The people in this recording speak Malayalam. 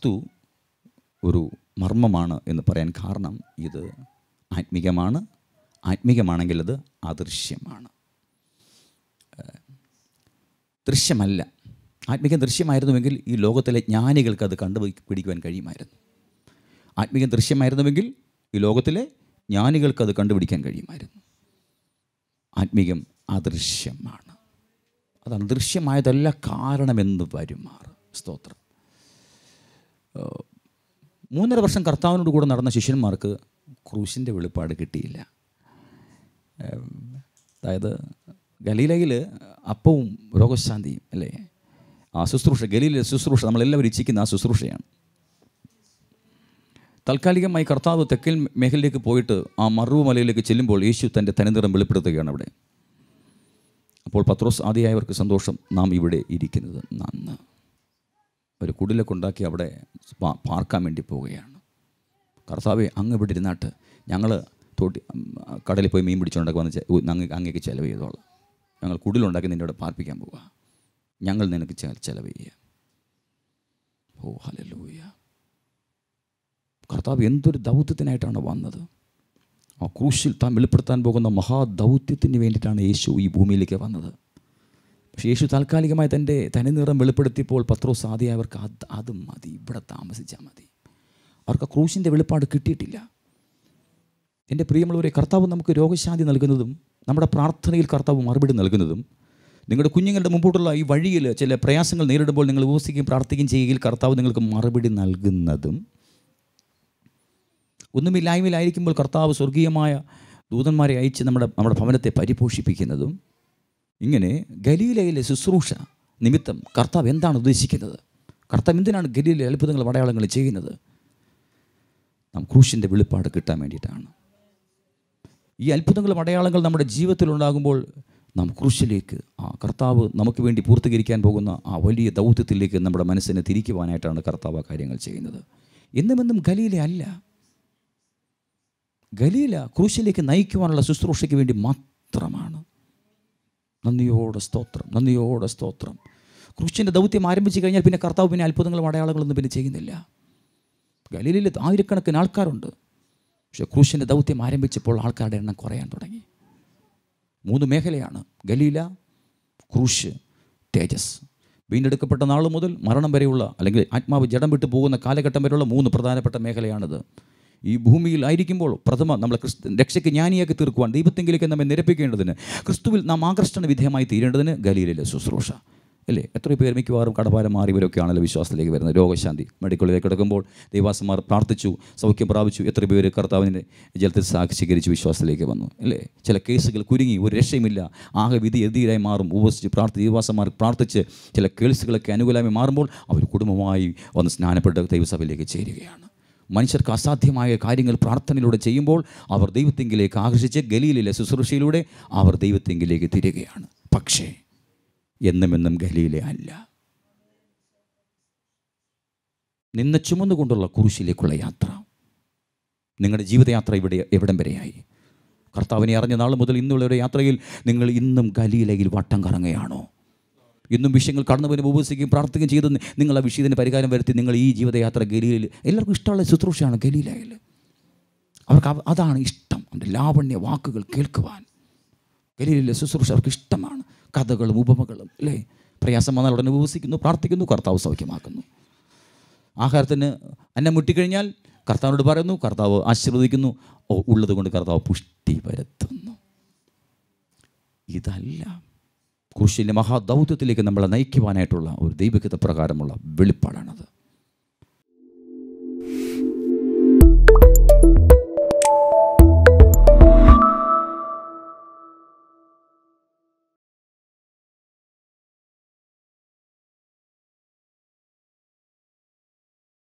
ക്രിസ്തു ഒരു മർമ്മമാണ് എന്ന് പറയാൻ കാരണം ഇത് ആത്മീകമാണ് ആത്മീകമാണെങ്കിൽ അത് അദൃശ്യമാണ് ദൃശ്യമല്ല ആത്മീക ദൃശ്യമായിരുന്നുവെങ്കിൽ ഈ ലോകത്തിലെ ജ്ഞാനികൾക്ക് അത് പിടിക്കുവാൻ കഴിയുമായിരുന്നു ആത്മീക ദൃശ്യമായിരുന്നുവെങ്കിൽ ഈ ലോകത്തിലെ ജ്ഞാനികൾക്ക് അത് കണ്ടുപിടിക്കാൻ കഴിയുമായിരുന്നു ആത്മീകം അദൃശ്യമാണ് അതാണ് ദൃശ്യമായതല്ല കാരണമെന്ന് വരുമാറ് സ്തോത്രം മൂന്നര വർഷം കർത്താവിനോട് കൂടെ നടന്ന ശിഷ്യന്മാർക്ക് ക്രൂശിൻ്റെ വെളിപ്പാട് കിട്ടിയില്ല അതായത് ഗലീലയിൽ അപ്പവും രോഗശാന്തിയും അല്ലേ ആ ശുശ്രൂഷ ഗലീലെ ശുശ്രൂഷ നമ്മളെല്ലാവരും ഇച്ഛിക്കുന്ന ആ ശുശ്രൂഷയാണ് താൽക്കാലികമായി കർത്താവ് തെക്കൽ മേഖലയിലേക്ക് പോയിട്ട് ആ മറുവ് മലയിലേക്ക് ചെല്ലുമ്പോൾ യേശു തൻ്റെ തനിനിറം വെളിപ്പെടുത്തുകയാണ് അവിടെ അപ്പോൾ പത്രോസ് ആദ്യമായവർക്ക് സന്തോഷം നാം ഇവിടെ ഇരിക്കുന്നത് നന്ന് ഒരു കുടിലൊക്കെ ഉണ്ടാക്കി അവിടെ പാർക്കാൻ വേണ്ടി പോവുകയാണ് കർത്താവ് അങ്ങ് ഇവിടെ ഇരുന്നാട്ട് ഞങ്ങൾ തോട്ടി കടലിൽ പോയി മീൻ പിടിച്ചുകൊണ്ടൊക്കെ വന്ന് അങ്ങ് അങ്ങേക്ക് ചിലവ് ചെയ്തോളാം ഞങ്ങൾ കുടിലുണ്ടാക്കി നിന്നോട് പാർപ്പിക്കാൻ പോവുക ഞങ്ങൾ നിനക്ക് ചിലവ് ചെയ്യുക ഓ ഹലലൂയ കർത്താവ് എന്തൊരു ദൗത്യത്തിനായിട്ടാണ് വന്നത് ആ ക്രൂശിൽ താൻ വെളിപ്പെടുത്താൻ പോകുന്ന മഹാദൗത്യത്തിന് വേണ്ടിയിട്ടാണ് യേശു ഈ ഭൂമിയിലേക്ക് വന്നത് പക്ഷേ യേശു താൽക്കാലികമായി തൻ്റെ തനിനിറം വെളിപ്പെടുത്തിയപ്പോൾ പത്രോസ് ആദ്യമായവർക്ക് അത് അത് മതി ഇവിടെ താമസിച്ചാൽ മതി അവർക്ക് ക്രൂശിൻ്റെ വെളിപ്പാട് കിട്ടിയിട്ടില്ല എൻ്റെ പ്രിയമുള്ളവരെ കർത്താവ് നമുക്ക് രോഗശാന്തി നൽകുന്നതും നമ്മുടെ പ്രാർത്ഥനയിൽ കർത്താവ് മറുപടി നൽകുന്നതും നിങ്ങളുടെ കുഞ്ഞുങ്ങളുടെ മുമ്പോട്ടുള്ള ഈ വഴിയിൽ ചില പ്രയാസങ്ങൾ നേരിടുമ്പോൾ നിങ്ങൾ ഉപസിക്കുകയും പ്രാർത്ഥിക്കുകയും ചെയ്യുകയിൽ കർത്താവ് നിങ്ങൾക്ക് മറുപടി നൽകുന്നതും ഒന്നുമില്ലായ്മയിലായിരിക്കുമ്പോൾ കർത്താവ് സ്വർഗീയമായ ദൂതന്മാരെ അയച്ച് നമ്മുടെ നമ്മുടെ ഭവനത്തെ പരിപോഷിപ്പിക്കുന്നതും ഇങ്ങനെ ഗലീലയിലെ ശുശ്രൂഷ നിമിത്തം കർത്താവ് എന്താണ് ഉദ്ദേശിക്കുന്നത് കർത്താവ് എന്തിനാണ് ഗലീലെ അത്ഭുതങ്ങൾ അടയാളങ്ങൾ ചെയ്യുന്നത് നാം ക്രൂശിൻ്റെ വെളിപ്പാട് കിട്ടാൻ വേണ്ടിയിട്ടാണ് ഈ അത്ഭുതങ്ങളും അടയാളങ്ങൾ നമ്മുടെ ജീവിതത്തിൽ ഉണ്ടാകുമ്പോൾ നാം ക്രൂശിലേക്ക് ആ കർത്താവ് നമുക്ക് വേണ്ടി പൂർത്തീകരിക്കാൻ പോകുന്ന ആ വലിയ ദൗത്യത്തിലേക്ക് നമ്മുടെ മനസ്സിനെ തിരിക്കുവാനായിട്ടാണ് കർത്താവ് കാര്യങ്ങൾ ചെയ്യുന്നത് എന്നുമെന്നും ഗലീല അല്ല ഗലീല ക്രൂശിലേക്ക് നയിക്കുവാനുള്ള ശുശ്രൂഷയ്ക്ക് വേണ്ടി മാത്രമാണ് നന്ദിയോടെ സ്തോത്രം നന്ദിയോടെ സ്തോത്രം ക്രിസ്ത്യൻ്റെ ദൗത്യം ആരംഭിച്ചു കഴിഞ്ഞാൽ പിന്നെ കർത്താവ് പിന്നെ അത്ഭുതങ്ങളും അടയാളങ്ങളൊന്നും പിന്നെ ചെയ്യുന്നില്ല ഗലീലിൽ ആയിരക്കണക്കിന് ആൾക്കാരുണ്ട് പക്ഷെ ക്രൂശിൻ്റെ ദൗത്യം ആരംഭിച്ചപ്പോൾ ആൾക്കാരുടെ എണ്ണം കുറയാൻ തുടങ്ങി മൂന്ന് മേഖലയാണ് ഗലീല ക്രൂശ് തേജസ് വീണ്ടെടുക്കപ്പെട്ട നാൾ മുതൽ മരണം വരെയുള്ള അല്ലെങ്കിൽ ആത്മാവ് ജഡം വിട്ടു പോകുന്ന കാലഘട്ടം വരെയുള്ള മൂന്ന് പ്രധാനപ്പെട്ട മേഖലയാണിത് ഈ ഭൂമിയിൽ ആയിരിക്കുമ്പോൾ പ്രഥമ നമ്മൾ ക്രിസ്തു രക്ഷയ്ക്ക് ജ്ഞാനിയാക്കി തീർക്കുവാൻ ദൈവത്തെങ്കിലേക്ക് നമ്മെ നിരപ്പിക്കേണ്ടതിന് ക്രിസ്തുവിൽ നാം ആകർഷണ വിധേയമായി തീരേണ്ടതിന് ഗലീലയിലെ ശുശ്രൂഷ അല്ലേ എത്ര പേർ മിക്കവാറും കടഭാരം മാറിയവരൊക്കെയാണല്ലോ വിശ്വാസത്തിലേക്ക് വരുന്നത് രോഗശാന്തി മെഡിക്കലിലേക്ക് കിടക്കുമ്പോൾ ദേവാസന്മാർ പ്രാർത്ഥിച്ചു സൗഖ്യം പ്രാപിച്ചു എത്ര പേര് കർത്താവിൻ്റെ ജലത്തിൽ സാക്ഷീകരിച്ച് വിശ്വാസത്തിലേക്ക് വന്നു അല്ലേ ചില കേസുകൾ കുരുങ്ങി ഒരു രക്ഷയുമില്ല ആകെ വിധി എതിരായി മാറും ഉപസിച്ച് പ്രാർത്ഥി ദേവാസന്മാർ പ്രാർത്ഥിച്ച് ചില കേസുകളൊക്കെ അനുകൂലമായി മാറുമ്പോൾ അവർ കുടുംബമായി വന്ന് സ്നാനപ്പെട്ട് ദൈവസഭയിലേക്ക് ചേരുകയാണ് മനുഷ്യർക്ക് അസാധ്യമായ കാര്യങ്ങൾ പ്രാർത്ഥനയിലൂടെ ചെയ്യുമ്പോൾ അവർ ദൈവത്തെങ്കിലേക്ക് ആകർഷിച്ച് ഗലിയിലെ ശുശ്രൂഷയിലൂടെ അവർ ദൈവത്തെങ്കിലേക്ക് തിരികെയാണ് പക്ഷേ എന്നുമെന്നും ഗലിയിലെ അല്ല നിന്നെ ചുമന്നുകൊണ്ടുള്ള കുരിശിലേക്കുള്ള യാത്ര നിങ്ങളുടെ ജീവിതയാത്ര ഇവിടെ എവിടം വരെയായി കർത്താവിനെ അറിഞ്ഞ നാൾ മുതൽ ഇന്നുള്ള ഒരു യാത്രയിൽ നിങ്ങൾ ഇന്നും ഗലീലയിൽ വട്ടം കറങ്ങുകയാണോ ഇന്നും വിഷയങ്ങൾ കടന്നു പോയി ഉപസിക്കുകയും പ്രാർത്ഥിക്കുകയും ചെയ്തു നിങ്ങൾ ആ വിഷയത്തിന് പരിഹാരം വരുത്തി നിങ്ങൾ ഈ ജീവിതയാത്ര ഗലീലയിൽ എല്ലാവർക്കും ഇഷ്ടമുള്ള ശുശ്രൂഷയാണ് ഗലീലയിൽ അവർക്ക് അതാണ് ഇഷ്ടം ലാവണ്യ വാക്കുകൾ കേൾക്കുവാൻ ഗലീലയിലെ ശുശ്രൂഷ അവർക്ക് ഇഷ്ടമാണ് കഥകളും ഉപമകളും അല്ലേ പ്രയാസം വന്നാൽ ഉടനെ ഉപസിക്കുന്നു പ്രാർത്ഥിക്കുന്നു കർത്താവ് സൗഖ്യമാക്കുന്നു ആഹാരത്തിന് അന്നം മുട്ടിക്കഴിഞ്ഞാൽ കർത്താവിനോട് പറയുന്നു കർത്താവ് ആശീർവദിക്കുന്നു ഉള്ളത് കൊണ്ട് കർത്താവ് പുഷ്ടി വരുത്തുന്നു ഇതല്ല കുരിശിൻ്റെ മഹാദൗത്യത്തിലേക്ക് നമ്മളെ നയിക്കുവാനായിട്ടുള്ള ഒരു ദൈവികത പ്രകാരമുള്ള വെളിപ്പാടാണത്